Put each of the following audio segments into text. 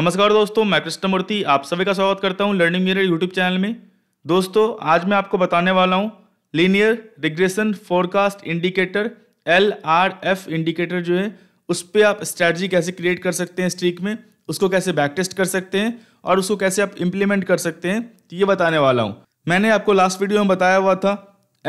नमस्कार दोस्तों मैं कृष्णमूर्ति आप सभी का स्वागत करता हूं लर्निंग मेरे यूट्यूब चैनल में दोस्तों आज मैं आपको बताने वाला हूं linear regression forecast indicator L R F indicator जो है उस पर आप स्ट्रैटी कैसे क्रिएट कर सकते हैं स्ट्रीक में उसको कैसे बैक टेस्ट कर सकते हैं और उसको कैसे आप इम्प्लीमेंट कर सकते हैं तो ये बताने वाला हूँ मैंने आपको लास्ट वीडियो में बताया हुआ था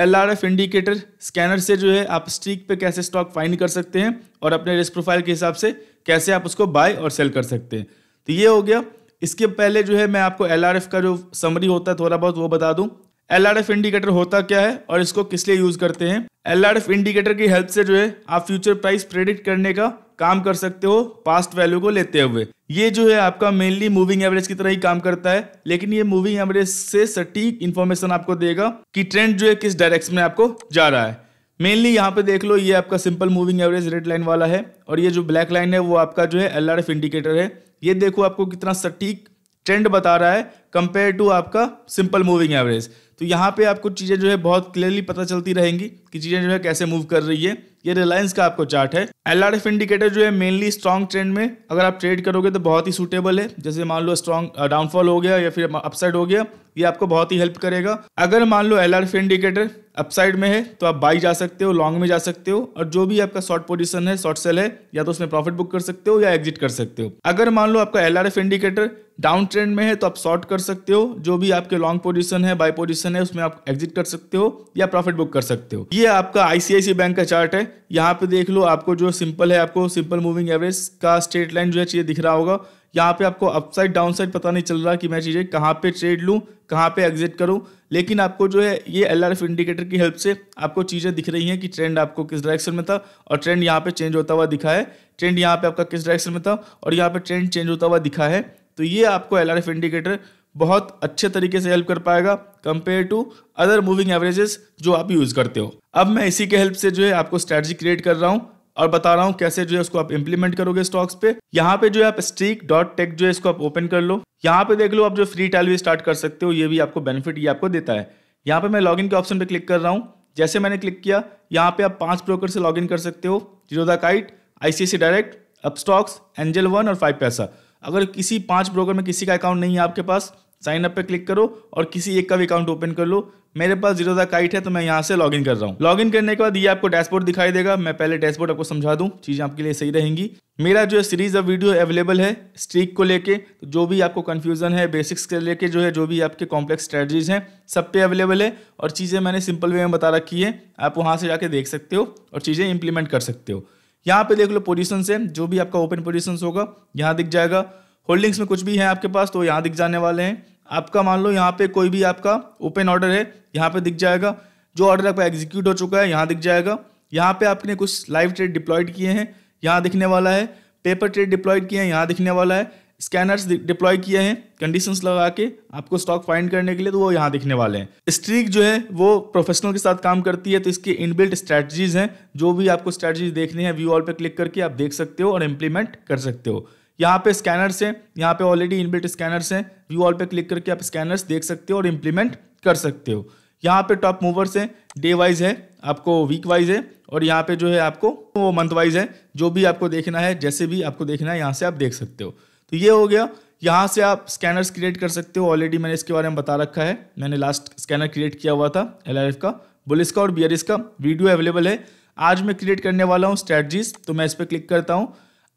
L R F indicator scanner से जो है आप स्ट्रीक पे कैसे स्टॉक फाइंड कर सकते हैं और अपने रिस्क प्रोफाइल के हिसाब से कैसे आप उसको बाय और सेल कर सकते हैं तो ये हो गया इसके पहले जो है मैं आपको एल का जो समरी होता है थोड़ा बहुत वो बता दूं एल इंडिकेटर होता क्या है और इसको किस लिए यूज करते हैं एल इंडिकेटर की हेल्प से जो है आप फ्यूचर प्राइस प्रेडिक्ट करने का काम कर सकते हो पास्ट वैल्यू को लेते हुए ये जो है आपका मेनली मूविंग एवरेज की तरह ही काम करता है लेकिन ये मूविंग एवरेज से सटीक इन्फॉर्मेशन आपको देगा कि ट्रेंड जो है किस डायरेक्शन में आपको जा रहा है मेनली यहाँ पे देख लो ये आपका simple moving average red line वाला है और ये जो ब्लैक लाइन है वो आपका जो है एल इंडिकेटर है ये देखो आपको कितना सटीक ट्रेंड बता रहा है कंपेयर टू आपका सिंपल मूविंग एवरेज तो यहाँ पे आपको चीज़ें जो है बहुत क्लियरली पता चलती रहेंगी कि चीज़ें जो है कैसे मूव कर रही है ये रिलायंस का आपको चार्ट है एल इंडिकेटर जो है मेनली स्ट्रॉन्ग ट्रेंड में अगर आप ट्रेड करोगे तो बहुत ही सुटेबल है जैसे मान लो स्ट्रॉन्ग डाउनफॉल हो गया या फिर अपसाइड हो गया ये आपको बहुत ही हेल्प करेगा अगर मान लो एल इंडिकेटर अपसाइड में है तो आप बाई जा सकते हो लॉन्ग में जा सकते हो और जो भी आपका शॉर्ट पोजिशन है शॉर्ट सेल है या तो उसमें प्रॉफिट बुक कर सकते हो या एग्जिट कर सकते हो अगर मान लो आपका एल इंडिकेटर डाउन ट्रेंड में है तो आप शॉर्ट कर सकते हो जो भी आपके लॉन्ग पोजीशन है बाय पोजीशन है उसमें आप एग्जिट कर सकते हो या प्रॉफिट बुक कर सकते हो ये आपका आईसीआईसी बैंक का चार्ट है यहाँ पे देख लो आपको जो सिंपल है आपको सिंपल मूविंग एवरेज का स्ट्रेट लाइन जो है चाहिए दिख रहा होगा यहाँ पे आपको अपसाइड डाउनसाइड पता नहीं चल रहा कि मैं चीज़ें कहाँ पे ट्रेड लूँ कहाँ पे एग्जिट करूँ लेकिन आपको जो है ये एल इंडिकेटर की हेल्प से आपको चीज़ें दिख रही हैं कि ट्रेंड आपको किस डायरेक्शन में था और ट्रेंड यहाँ पे चेंज होता हुआ दिखा है ट्रेंड यहाँ पे आपका किस डायरेक्शन में था और यहाँ पे ट्रेंड चेंज होता हुआ दिखा है तो ये आपको एल इंडिकेटर बहुत अच्छे तरीके से हेल्प कर पाएगा compare to other moving averages जो आप यूज़ करते हो अब मैं इसी के हेल्प से जो है आपको स्ट्रेटजी क्रिएट कर रहा हूँ और बता रहा हूँ कैसे जो है उसको आप इम्प्लीमेंट करोगे स्टॉक्स पे यहाँ पे जो है आप स्ट्रीक डॉट टेक जो है इसको आप ओपन कर लो यहाँ पे देख लो आप जो फ्री टाइल भी स्टार्ट कर सकते हो ये भी आपको बेनिफिट ये आपको देता है यहाँ पे मैं लॉग के ऑप्शन पे क्लिक कर रहा हूँ जैसे मैंने क्लिक किया यहाँ पे आप पांच ब्रोकर से लॉग कर सकते हो zero kite ICICI direct stocks angel one और फाइव पैसा अगर किसी पांच ब्रोकर में किसी का अकाउंट नहीं है आपके पास साइन अप पे क्लिक करो और किसी एक का भी अकाउंट ओपन कर लो मेरे पास जीरो दा काइट है तो मैं यहाँ से लॉगिन कर रहा हूँ लॉगिन करने के बाद ये आपको डैशबोर्ड दिखाई देगा मैं पहले डैशबोर्ड आपको समझा दूँ चीज़ें आपके लिए सही रहेंगी मेरा जो सीरीज ऑफ वीडियो अवेलेबल है स्ट्रीक को लेके तो जो भी आपको कन्फ्यूजन है बेसिक्स के लेके जो है जो भी आपके कॉम्प्लेक्स स्ट्रेटजीज हैं सब पे अवेलेबल है और चीज़ें मैंने सिंपल वे में बता रखी है आप वहाँ से जाके देख सकते हो और चीज़ें इंप्लीमेंट कर सकते हो यहाँ पे देख लो पोजिशन है जो भी आपका ओपन पोजिशन होगा यहाँ दिख जाएगा होल्डिंग्स में कुछ भी है आपके पास तो यहाँ दिख जाने वाले हैं आपका मान लो यहाँ पे कोई भी आपका ओपन ऑर्डर है यहाँ पे दिख जाएगा जो ऑर्डर आपका एग्जीक्यूट हो चुका है यहाँ दिख जाएगा यहाँ पे आपने कुछ लाइव ट्रेड डिप्लॉयड किए हैं यहाँ दिखने वाला है पेपर ट्रेड डिप्लॉयड किए हैं यहाँ दिखने वाला है स्कैनर्स डिप्लॉय किए हैं कंडीशंस लगा के आपको स्टॉक फाइंड करने के लिए तो वो यहाँ दिखने वाले हैं स्ट्रीक जो है वो प्रोफेशनल के साथ काम करती है तो इसके इनबिल्ट स्ट्रेटजीज हैं जो भी आपको स्ट्रेटजीज देखनी है व्यू ऑल पे क्लिक करके आप देख सकते हो और इम्प्लीमेंट कर सकते हो यहाँ पे स्कैनर्स हैं यहाँ पे ऑलरेडी इनबिल्ट स्कैनर्स हैं व्यू ऑल पे क्लिक करके आप स्कैनर्स देख सकते हो और इम्प्लीमेंट कर सकते हो यहाँ पे टॉप मूवर्स हैं डे वाइज है आपको वीक वाइज है और यहाँ पे जो है आपको वो मंथ वाइज है जो भी आपको देखना है जैसे भी आपको देखना है यहाँ से आप देख सकते हो तो ये हो गया यहाँ से आप स्कैनर्स क्रिएट कर सकते हो ऑलरेडी मैंने इसके बारे में बता रखा है मैंने लास्ट स्कैनर क्रिएट किया हुआ था एल का बुलिस का और बी का वीडियो अवेलेबल है आज मैं क्रिएट करने वाला हूँ स्ट्रैटजीज तो मैं इस पर क्लिक करता हूँ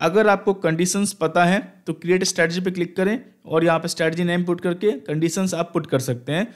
अगर आपको कंडीशंस पता है तो क्रिएट स्ट्रैटजी पे क्लिक करें और यहाँ पे स्ट्रैटजी नेम पुट करके कंडीशंस आप पुट कर सकते हैं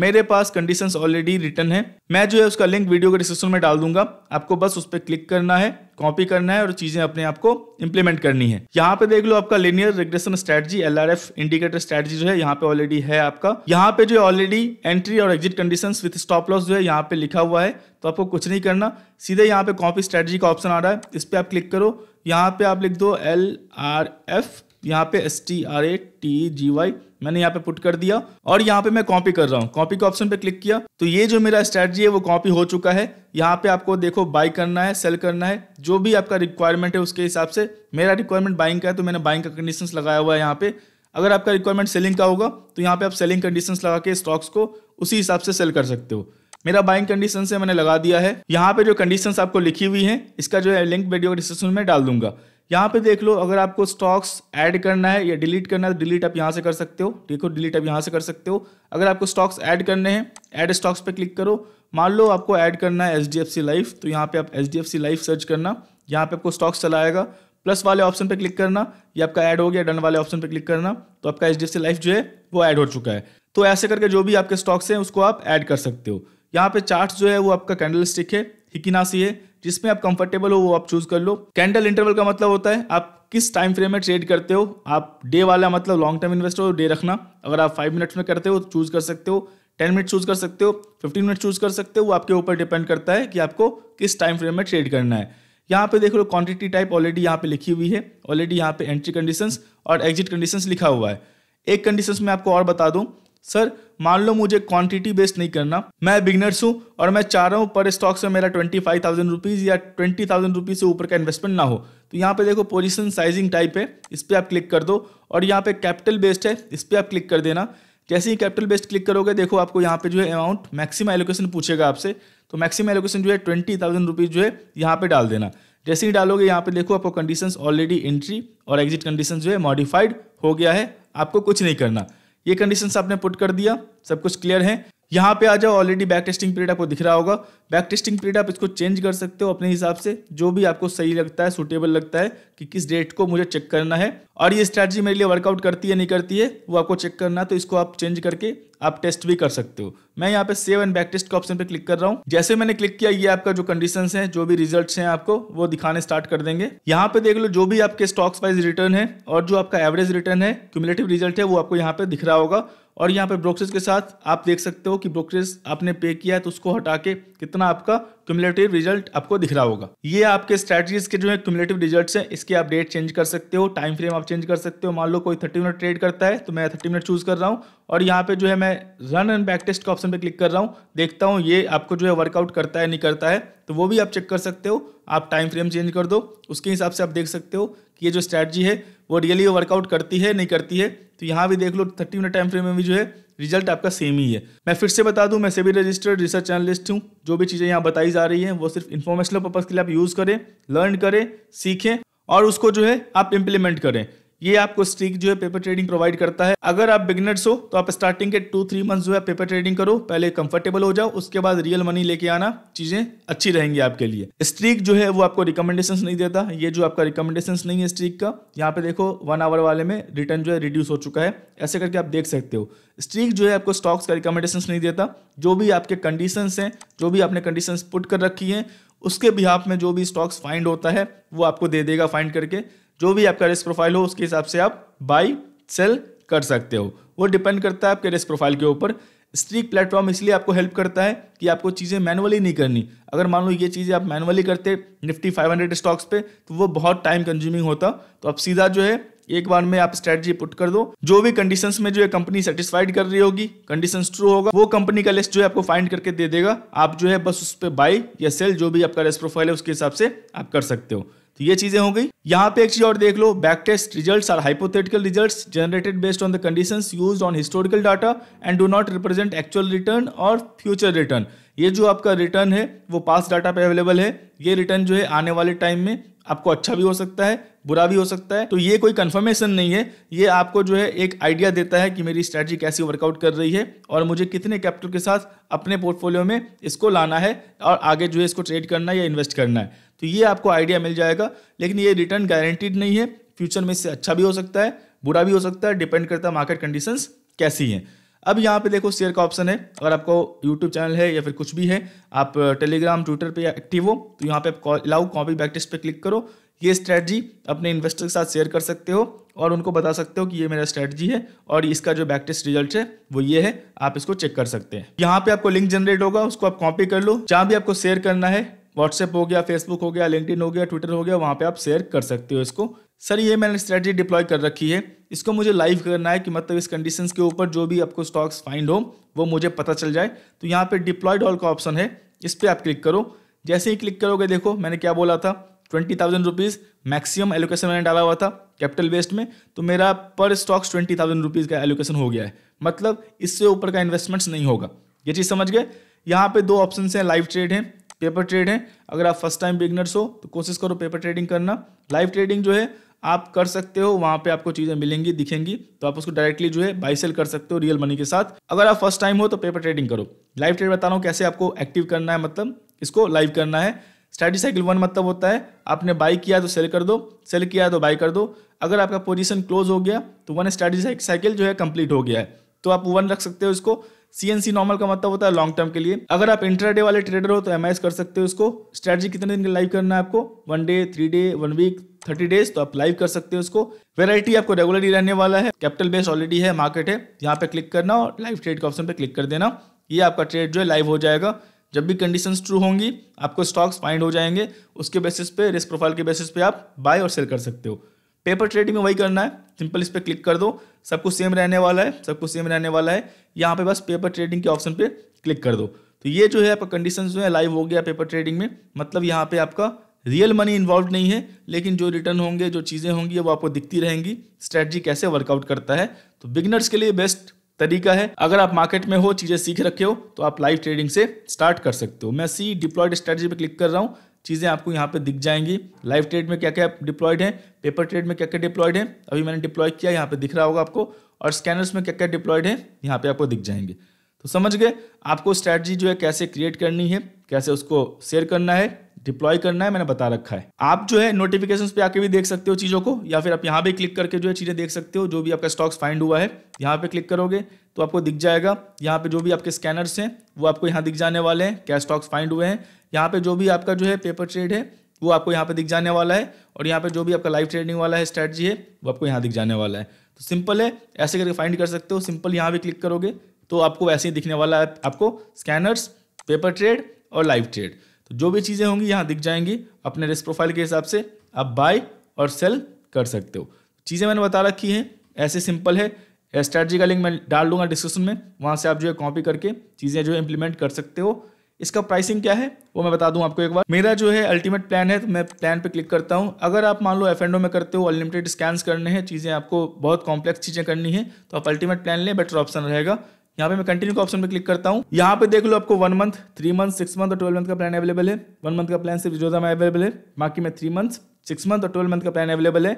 मेरे पास कंडीशन ऑलरेडी रिटर्न है मैं जो है उसका लिंक वीडियो के डिस्क्रिप्शन में डाल दूंगा आपको बस उस पर क्लिक करना है कॉपी करना है और चीजें अपने आप को इंप्लीमेंट करनी है यहाँ पे देख लो आपका linear regression strategy L indicator strategy जो है यहाँ पे ऑलरेडी है आपका यहाँ पे जो है ऑलरेडी एंट्री और exit condition with stop loss जो है यहाँ पे लिखा हुआ है तो आपको कुछ नहीं करना सीधे यहाँ पे कॉपी स्ट्रेटजी का ऑप्शन आ रहा है इस पर आप क्लिक करो यहाँ पे आप लिख दो एल आर एफ यहाँ पे S T R A T G Y मैंने यहाँ पे पुट कर दिया और यहाँ पे मैं कॉपी कर रहा हूँ कॉपी के ऑप्शन पे क्लिक किया तो ये जो मेरा स्ट्रेटजी है वो कॉपी हो चुका है यहाँ पे आपको देखो बाई करना है सेल करना है जो भी आपका रिक्वायरमेंट है उसके हिसाब से मेरा रिक्वायरमेंट बाइंग का है तो मैंने बाइंग का कंडीशन लगाया हुआ है यहाँ पे अगर आपका रिक्वायरमेंट सेलिंग का होगा तो यहाँ पे आप सेलिंग कंडीशन लगा के स्टॉक्स को उसी हिसाब से सेल कर सकते हो मेरा बाइंग कंडीशन से मैंने लगा दिया है यहाँ पे जो कंडीशंस आपको लिखी हुई हैं इसका जो है लिंक वीडियो डिस्क्रिप्शन में डाल दूंगा यहाँ पे देख लो अगर आपको स्टॉक्स ऐड करना है या डिलीट करना है तो डिलीट आप यहाँ से कर सकते हो देखो डिलीट आप यहाँ से कर सकते हो अगर आपको स्टॉक्स ऐड करने हैं ऐड स्टॉक्स पे क्लिक करो मान लो आपको ऐड करना है H D F C life तो यहाँ पे आप H D F C life search करना यहाँ पे आपको स्टॉक्स चलाएगा प्लस वाले ऑप्शन पे क्लिक करना या आपका ऐड हो गया डन वाले ऑप्शन पर क्लिक करना तो आपका H D F C life जो है वो ऐड हो चुका है तो ऐसे करके जो भी आपके स्टॉक्स हैं उसको आप ऐड कर सकते हो यहाँ पे चार्ट जो है वो आपका कैंडल स्टिक है हिकिनासी है जिसमें आप कंफर्टेबल हो वो आप चूज कर लो कैंडल इंटरवल का मतलब होता है आप किस टाइम फ्रेम में ट्रेड करते हो आप डे वाला मतलब लॉन्ग टर्म इन्वेस्टर हो डे रखना अगर आप फाइव मिनट्स में करते हो तो चूज कर सकते हो टेन मिनट चूज कर सकते हो फिफ्टीन मिनट चूज कर सकते हो वो आपके ऊपर डिपेंड करता है कि आपको किस टाइम फ्रेम में ट्रेड करना है यहाँ पे देख लो क्वांटिटी टाइप ऑलरेडी यहाँ पे लिखी हुई है ऑलरेडी यहाँ पे एंट्री कंडीशंस और एग्जिट कंडीशंस लिखा हुआ है एक कंडीशंस में आपको और बता दूँ सर मान लो मुझे क्वांटिटी बेस्ड नहीं करना मैं बिगनर्स हूँ और मैं चाह रहा हूँ पर स्टॉक से मेरा ट्वेंटी फाइव थाउजेंड रुपीज़ या ट्वेंटी थाउजेंड रुपीज़ से ऊपर का इन्वेस्टमेंट ना हो तो यहाँ पे देखो पोजीशन साइजिंग टाइप है इस पर आप क्लिक कर दो और यहाँ पे कैपिटल बेस्ड है इस पर आप क्लिक कर देना जैसे ही कैपिटल बेस्ड क्लिक करोगे देखो आपको यहाँ पे जो है अमाउंट मैक्सिम एलोकेशन पूछेगा आपसे तो मैक्सिम एलोकेशन जो है ट्वेंटी थाउजेंड रुपीज़ जो है यहाँ पे डाल देना जैसे ही डालोगे यहाँ पे देखो आपको कंडीशंस ऑलरेडी एंट्री और एग्जिट कंडीशन जो है मॉडिफाइड हो गया है आपको कुछ नहीं करना ये कंडीशन आपने पुट कर दिया सब कुछ क्लियर है यहाँ पे आ जाओ ऑलरेडी बैक टेस्टिंग पीरियड आपको दिख रहा होगा बैक टेस्टिंग पीरियड आप इसको चेंज कर सकते हो अपने हिसाब से जो भी आपको सही लगता है सुटेबल लगता है कि किस डेट को मुझे चेक करना है और ये स्ट्रैटी मेरे लिए वर्कआउट करती है नहीं करती है वो आपको चेक करना है तो इसको आप चेंज करके आप टेस्ट भी कर सकते हो मैं यहाँ पे सेव एंड बैक टेस्ट के ऑप्शन पे क्लिक कर रहा हूँ जैसे मैंने क्लिक किया ये आपका जो कंडीशन है जो भी रिजल्ट है आपको वो दिखाने स्टार्ट कर देंगे यहाँ पे देख लो जो भी आपके स्टॉक्स वाइज रिटर्न है और जो आपका एवरेज रिटर्न है क्यूमुलेटिव रिजल्ट है वो आपको यहाँ पे दिख रहा होगा और यहाँ पर ब्रोकरेज के साथ आप देख सकते हो कि ब्रोकरेज आपने पे किया है तो उसको हटा के कितना आपका क्यूमलेटिव रिजल्ट आपको दिख रहा होगा ये आपके स्ट्रेटजीज के जो है क्यूमलेटिव रिजल्ट हैं इसके आप डेट चेंज कर सकते हो टाइम फ्रेम आप चेंज कर सकते हो मान लो कोई थर्टी मिनट ट्रेड करता है तो मैं थर्टी मिनट चूज कर रहा हूँ और यहाँ पे जो है मैं रन एंड बैक टेस्ट का ऑप्शन पे क्लिक कर रहा हूँ देखता हूँ ये आपको जो है वर्कआउट करता है नहीं करता है तो वो भी आप चेक कर सकते हो आप टाइम फ्रेम चेंज कर दो उसके हिसाब से आप देख सकते हो कि ये जो स्ट्रैटजी है वो रियली वो वर्कआउट करती है नहीं करती है तो यहाँ भी देख लो थर्टी मिनट टाइम फ्रेम में भी जो है रिजल्ट आपका सेम ही है मैं फिर से बता दूं मैं सभी रजिस्टर्ड रिसर्च एनलिस्ट हूँ जो भी चीज़ें यहाँ बताई जा रही हैं वो सिर्फ इन्फॉर्मेशनल पर्पज़ के लिए आप यूज़ करें लर्न करें सीखें और उसको जो है आप इम्प्लीमेंट करें ये आपको स्टिक जो है पेपर ट्रेडिंग प्रोवाइड करता है अगर आप बिगनर्स हो तो आप स्टार्टिंग के टू थ्री मंथ जो है पेपर ट्रेडिंग करो पहले कंफर्टेबल हो जाओ उसके बाद रियल मनी लेके आना चीजें अच्छी रहेंगी आपके लिए स्ट्रीक जो है वो आपको रिकमेंडेशन नहीं देता ये जो आपका रिकमेंडेशन नहीं है स्ट्रीक का यहाँ पे देखो वन आवर वाले में रिटर्न जो है रिड्यूस हो चुका है ऐसे करके आप देख सकते हो स्ट्रीक जो है आपको स्टॉक्स का रिकमेंडेशन नहीं देता जो भी आपके कंडीशन हैं जो भी आपने कंडीशन पुट कर रखी है उसके बिहाफ में जो भी स्टॉक्स फाइंड होता है वो आपको दे देगा फाइंड करके जो भी आपका रिस्क प्रोफाइल हो उसके हिसाब से आप बाई सेल कर सकते हो वो डिपेंड करता है आपके रिस्क प्रोफाइल के ऊपर स्ट्रीक प्लेटफॉर्म इसलिए आपको हेल्प करता है कि आपको चीज़ें मैनुअली नहीं करनी अगर मान लो ये चीज़ें आप मैनुअली करते निफ्टी 500 स्टॉक्स पे तो वो बहुत टाइम कंज्यूमिंग होता तो आप सीधा जो है एक बार में आप स्ट्रेटजी पुट कर दो जो भी कंडीशंस में जो है कंपनी सेटिस्फाइड कर रही होगी कंडीशंस ट्रू होगा वो कंपनी का लिस्ट जो है आपको फाइंड करके दे देगा आप जो है बस उस पर बाई या सेल जो भी आपका रिस्क प्रोफाइल है उसके हिसाब से आप कर सकते हो तो ये चीजें हो गई यहाँ पे एक चीज और देख लो back test result are hypothetical result generated based on the condition use on historical data and do not represent actual return और फ्यूचर रिटर्न ये जो आपका रिटर्न है वो पास डाटा पे अवेलेबल है ये रिटर्न जो है आने वाले टाइम में आपको अच्छा भी हो सकता है बुरा भी हो सकता है तो ये कोई कन्फर्मेशन नहीं है ये आपको जो है एक आइडिया देता है कि मेरी स्ट्रैटी कैसी वर्कआउट कर रही है और मुझे कितने कैपिटल के साथ अपने पोर्टफोलियो में इसको लाना है और आगे जो है इसको ट्रेड करना है या इन्वेस्ट करना है तो ये आपको आइडिया मिल जाएगा लेकिन ये रिटर्न गारंटीड नहीं है फ्यूचर में इससे अच्छा भी हो सकता है बुरा भी हो सकता है डिपेंड करता है मार्केट कंडीशन कैसी हैं अब यहाँ पे देखो शेयर का ऑप्शन है अगर आपको यूट्यूब चैनल है या फिर कुछ भी है आप टेलीग्राम ट्विटर पे एक्टिव हो तो यहाँ पे आप अलाउ कॉपी बैक टेस्ट पर क्लिक करो ये स्ट्रैटी अपने इन्वेस्टर के साथ शेयर कर सकते हो और उनको बता सकते हो कि ये मेरा स्ट्रैटी है और इसका जो बैक टेस्ट रिजल्ट है वो ये है आप इसको चेक कर सकते हैं यहाँ पे आपको लिंक जनरेट होगा उसको आप कॉपी कर लो जहाँ भी आपको शेयर करना है व्हाट्सएप हो गया फेसबुक हो गया लिंक हो गया ट्विटर हो गया वहाँ पे आप शेयर कर सकते हो इसको सर ये मैंने स्ट्रेटजी डिप्लॉय कर रखी है इसको मुझे लाइव करना है कि मतलब इस कंडीशन के ऊपर जो भी आपको स्टॉक्स फाइंड हो वो मुझे पता चल जाए तो यहाँ पे डिप्लॉयड ऑल का ऑप्शन है इस पर आप क्लिक करो जैसे ही क्लिक करोगे देखो मैंने क्या बोला था twenty thousand rupees maximum allocation मैंने डाला हुआ था कैपिटल वेस्ट में तो मेरा पर स्टॉक्स ट्वेंटी थाउजेंड रुपीज़ का एलोकेशन हो गया है मतलब इससे ऊपर का इन्वेस्टमेंट्स नहीं होगा ये चीज़ समझ गए यहाँ पे दो ऑप्शन हैं लाइव ट्रेड हैं पेपर ट्रेड है अगर आप फर्स्ट टाइम बिगनर्स हो तो कोशिश करो पेपर ट्रेडिंग करना लाइव ट्रेडिंग जो है आप कर सकते हो वहाँ पे आपको चीज़ें मिलेंगी दिखेंगी तो आप उसको डायरेक्टली जो है बाई सेल कर सकते हो रियल मनी के साथ अगर आप फर्स्ट टाइम हो तो पेपर ट्रेडिंग करो लाइव ट्रेड बता रहा हूँ कैसे आपको एक्टिव करना है मतलब इसको लाइव करना है स्टडी साइकिल वन मतलब होता है आपने बाई किया तो सेल कर दो सेल किया तो बाई कर दो अगर आपका पोजीशन क्लोज हो गया तो वन स्टडी साइकिल जो है कंप्लीट हो गया है तो आप वन रख सकते हो इसको सीएनसी नॉर्मल का मतलब होता है लॉन्ग टर्म के लिए अगर आप इंटरडे वाले ट्रेडर हो तो एम कर सकते हो उसको स्ट्रेटजी कितने दिन लाइव करना है आपको one day three day one week thirty days तो आप लाइव कर सकते हो उसको वेराइटी आपको रेगुलरली रहने वाला है कैपिटल बेस ऑलरेडी है मार्केट है यहाँ पे क्लिक करना और लाइव ट्रेड के ऑप्शन पे क्लिक कर देना ये आपका ट्रेड जो है लाइव हो जाएगा जब भी कंडीशंस ट्रू होंगी आपको स्टॉक्स फाइंड हो जाएंगे उसके बेसिस पे रिस्क प्रोफाइल के बेसिस पे आप बाय और सेल कर सकते हो पेपर ट्रेडिंग में वही करना है सिंपल इस पर क्लिक कर दो सब कुछ सेम रहने वाला है सब कुछ सेम रहने वाला है यहाँ पे बस पेपर ट्रेडिंग के ऑप्शन पे क्लिक कर दो तो ये जो है आपका कंडीशन जो है लाइव हो गया पेपर ट्रेडिंग में मतलब यहाँ पे आपका रियल मनी इन्वॉल्व नहीं है लेकिन जो रिटर्न होंगे जो चीज़ें होंगी वो आपको दिखती रहेंगी स्ट्रैटजी कैसे वर्कआउट करता है तो बिगनर्स के लिए बेस्ट तरीका है अगर आप मार्केट में हो चीज़ें सीख रखे हो तो आप लाइव ट्रेडिंग से स्टार्ट कर सकते हो मैं सी डिप्लॉयड स्ट्रेटजी पर क्लिक कर रहा हूँ चीज़ें आपको यहाँ पे दिख जाएंगी लाइव ट्रेड में क्या क्या डिप्लॉयड है पेपर ट्रेड में क्या क्या डिप्लॉयड है अभी मैंने डिप्लॉय किया यहाँ पे दिख रहा होगा आपको और स्कैनर्स में क्या क्या डिप्लॉयड है यहाँ पे आपको दिख जाएंगे तो समझ गए आपको स्ट्रैटजी जो है कैसे क्रिएट करनी है कैसे उसको शेयर करना है डिप्लॉय करना है मैंने बता रखा है आप जो है नोटिफिकेशन पे आके भी देख सकते हो चीज़ों को या फिर आप यहाँ पे क्लिक करके जो है चीज़ें देख सकते हो जो भी आपका स्टॉक्स फाइंड हुआ है यहाँ पे क्लिक करोगे तो आपको दिख जाएगा यहाँ पे जो भी आपके स्कैनर्स हैं वो आपको यहाँ दिख जाने वाले हैं क्या स्टॉक्स फाइंड हुए हैं यहाँ पे जो भी आपका जो है पेपर ट्रेड है वो आपको यहाँ पे दिख जाने वाला है और यहाँ पे जो भी आपका लाइव ट्रेडिंग वाला है स्ट्रैटेजी है वो आपको यहाँ दिख जाने वाला है तो सिंपल है ऐसे करके फाइंड कर सकते हो सिंपल यहाँ भी क्लिक करोगे तो आपको वैसे ही दिखने वाला है आपको स्कैनर्स पेपर ट्रेड और लाइव ट्रेड तो जो भी चीज़ें होंगी यहाँ दिख जाएंगी अपने रिस्क प्रोफाइल के हिसाब से आप बाय और सेल कर सकते हो चीज़ें मैंने बता रखी हैं ऐसे सिंपल है स्ट्रैटी का लिंक मैं डाल दूंगा डिस्क्रिप्शन में वहाँ से आप जो है कॉपी करके चीज़ें जो है इम्प्लीमेंट कर सकते हो इसका प्राइसिंग क्या है वो मैं बता दूं आपको एक बार मेरा जो है अल्टीमेट प्लान है तो मैं प्लान पे क्लिक करता हूं अगर आप मान लो एफ में करते हो अनलिमिटेड स्कैन्स करने हैं चीज़ें आपको बहुत कॉम्प्लेक्स चीज़ें करनी है तो आप अल्टीमेट प्लान लें बेटर ऑप्शन रहेगा यहाँ पे मैं कंटिन्यू का ऑप्शन पे क्लिक करता हूँ यहाँ पे देख लो आपको one month three month six month और ट्वेल्व मंथ का प्लान अवेलेबल है वन मंथ का प्लान सिर्फ जोधा में अवेलेबल है बाकी में थ्री मंथ सिक्स मंथ और ट्वेल्व मंथ का प्लान अवेलेबल है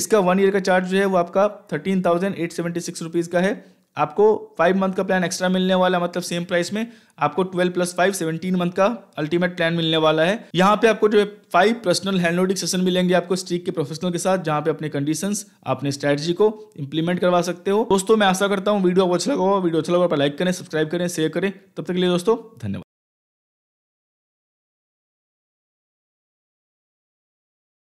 इसका वन ईयर का चार्ज जो है वो आपका thirteen thousand eight seventy six rupees का है आपको फाइव मंथ का प्लान एक्स्ट्रा मिलने वाला मतलब सेम प्राइस में आपको twelve plus five seventeen month का अल्टीमेट प्लान मिलने वाला है यहाँ पे आपको जो है फाइव पर्सनल हैंडलोडिंग सेशन मिलेंगे आपको स्ट्रीक के प्रोफेशनल के साथ जहाँ पे अपने कंडीशन अपने स्ट्रेटजी को इंप्लीमेंट करवा सकते हो दोस्तों मैं आशा करता हूँ वीडियो अच्छा लगा वीडियो अच्छा लगा लाइक तो करें सब्सक्राइब करें शेयर करें तब तक के लिए दोस्तों धन्यवाद